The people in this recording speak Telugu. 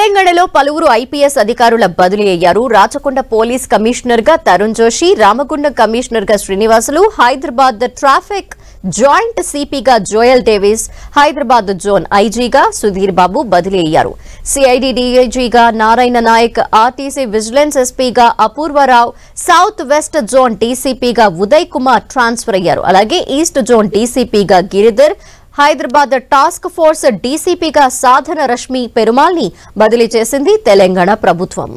తెలంగాణలో పలువురు ఐపీఎస్ అధికారుల బదిలీ అయ్యారు రాచకొండ పోలీస్ కమిషనర్ గా తరుణ్ జోషి రామగుండ కమిషనర్ గా Srinivasulu Hyderabad traffic joint సిపిగా Joel Davis Hyderabad zone ఐజీగా Sudheer బాబు బదిలీ అయ్యారు CID డీఐజీగా Narayana Naik RTC vigilance ఎస్పీగా అపూర్వరావు south west zone డీసీపీగా Uday Kumar transfer అయ్యారు అలాగే east zone డీసీపీగా Giridhar Hyderabad task force డీసీపీగా సాధన రష్మి పెరుమాల్ని బదిలీ చేసింది తెలంగాణ ప్రభుత్వం